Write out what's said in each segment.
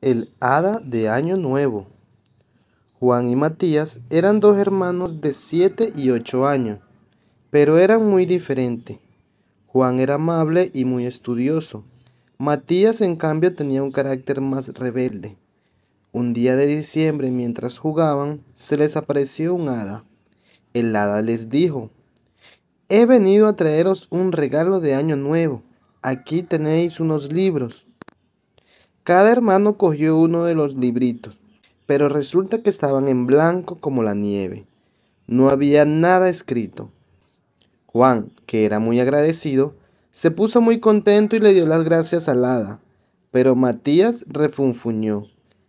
el Hada de Año Nuevo. Juan y Matías eran dos hermanos de 7 y 8 años, pero eran muy diferentes. Juan era amable y muy estudioso. Matías, en cambio, tenía un carácter más rebelde. Un día de diciembre, mientras jugaban, se les apareció un hada. El hada les dijo, He venido a traeros un regalo de Año Nuevo. Aquí tenéis unos libros cada hermano cogió uno de los libritos, pero resulta que estaban en blanco como la nieve. No había nada escrito. Juan, que era muy agradecido, se puso muy contento y le dio las gracias al hada, pero Matías refunfuñó.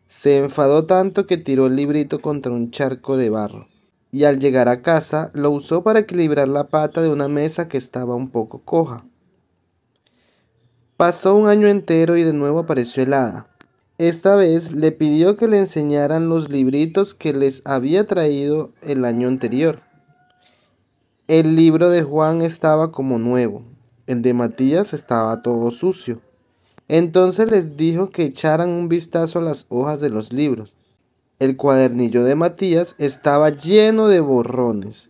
Se enfadó tanto que tiró el librito contra un charco de barro, y al llegar a casa lo usó para equilibrar la pata de una mesa que estaba un poco coja. Pasó un año entero y de nuevo apareció helada. Esta vez le pidió que le enseñaran los libritos que les había traído el año anterior. El libro de Juan estaba como nuevo, el de Matías estaba todo sucio. Entonces les dijo que echaran un vistazo a las hojas de los libros. El cuadernillo de Matías estaba lleno de borrones.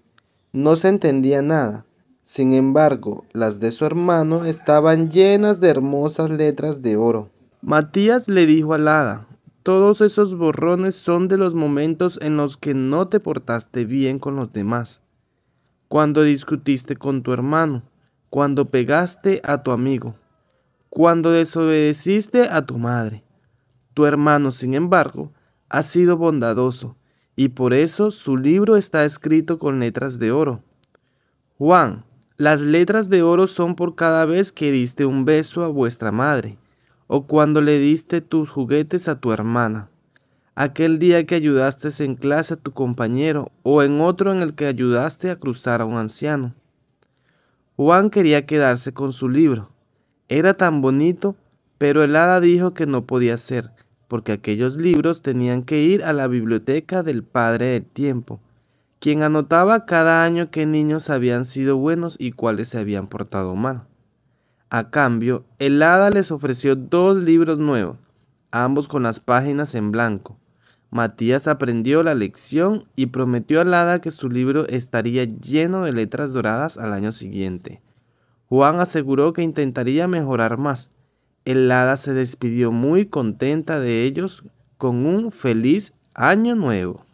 No se entendía nada. Sin embargo, las de su hermano estaban llenas de hermosas letras de oro. Matías le dijo al hada, todos esos borrones son de los momentos en los que no te portaste bien con los demás, cuando discutiste con tu hermano, cuando pegaste a tu amigo, cuando desobedeciste a tu madre. Tu hermano, sin embargo, ha sido bondadoso, y por eso su libro está escrito con letras de oro. Juan las letras de oro son por cada vez que diste un beso a vuestra madre, o cuando le diste tus juguetes a tu hermana, aquel día que ayudaste en clase a tu compañero, o en otro en el que ayudaste a cruzar a un anciano. Juan quería quedarse con su libro. Era tan bonito, pero el hada dijo que no podía ser, porque aquellos libros tenían que ir a la biblioteca del Padre del Tiempo quien anotaba cada año qué niños habían sido buenos y cuáles se habían portado mal. A cambio, el hada les ofreció dos libros nuevos, ambos con las páginas en blanco. Matías aprendió la lección y prometió al hada que su libro estaría lleno de letras doradas al año siguiente. Juan aseguró que intentaría mejorar más. El hada se despidió muy contenta de ellos con un feliz año nuevo.